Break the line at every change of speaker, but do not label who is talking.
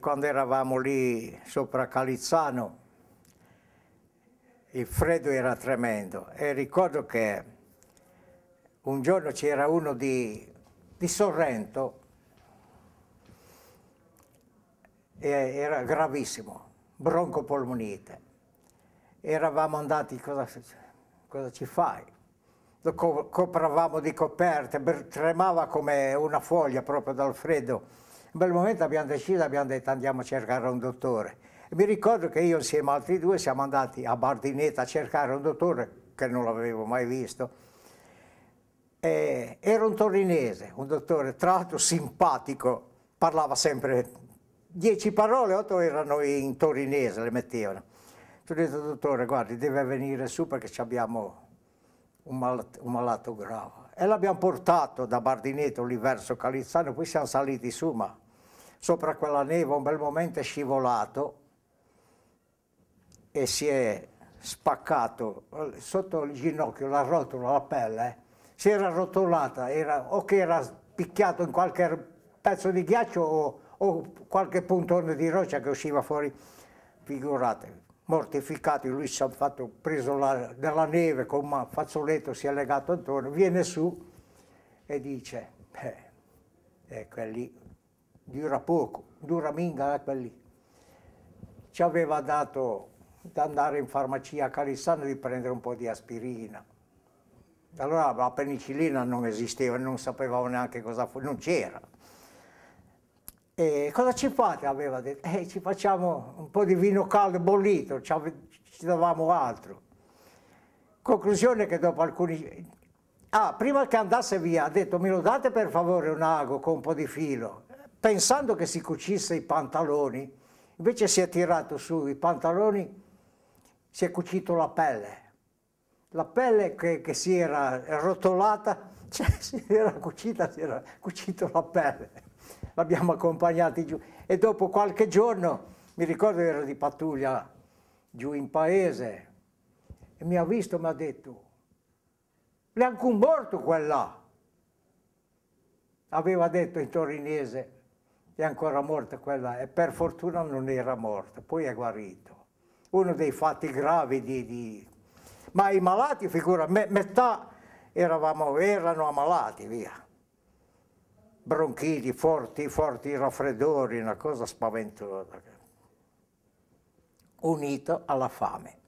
Quando eravamo lì sopra Calizzano, il freddo era tremendo e ricordo che un giorno c'era uno di, di Sorrento, e era gravissimo, broncopolmonite. Eravamo andati, cosa, cosa ci fai? Lo co copravamo di coperte, tremava come una foglia proprio dal freddo un bel momento abbiamo deciso, abbiamo detto andiamo a cercare un dottore. E mi ricordo che io insieme ad altri due siamo andati a Bardinetta a cercare un dottore che non l'avevo mai visto. Eh, era un torinese, un dottore tra l'altro simpatico, parlava sempre dieci parole, otto erano in torinese, le mettevano. Ho detto, dottore, guardi, deve venire su perché abbiamo un malato, un malato grave. E l'abbiamo portato da Bardineto lì verso Calizzano, poi siamo saliti su, ma sopra quella neve un bel momento è scivolato e si è spaccato sotto il ginocchio, la rotola, la pelle, eh. si era rotolata, era, o che era picchiato in qualche pezzo di ghiaccio o, o qualche puntone di roccia che usciva fuori, figuratevi mortificati, lui si è fatto, preso la, della neve con un fazzoletto, si è legato attorno, viene su e dice, eh, ecco lì dura poco, dura minga eh, quella lì. Ci aveva dato di andare in farmacia a Calissano di prendere un po' di aspirina. Allora la penicillina non esisteva, non sapevamo neanche cosa fosse, non c'era. E cosa ci fate? Aveva detto, eh, ci facciamo un po' di vino caldo bollito, ci, ci davamo altro. Conclusione che dopo alcuni... Ah, prima che andasse via ha detto, me lo date per favore un ago con un po' di filo? pensando che si cucisse i pantaloni, invece si è tirato su i pantaloni, si è cucito la pelle. La pelle che, che si era rotolata, cioè, si era cucita, si era cucito la pelle. L'abbiamo accompagnato giù. E dopo qualche giorno, mi ricordo ero di pattuglia giù in paese, e mi ha visto e mi ha detto, neanche un morto quella. Aveva detto in torinese, è ancora morta quella e per fortuna non era morta, poi è guarito. Uno dei fatti gravi di... di... Ma i malati, figura, me, metà eravamo, erano ammalati, via. Bronchiti, forti, forti raffreddori, una cosa spaventosa. Unito alla fame.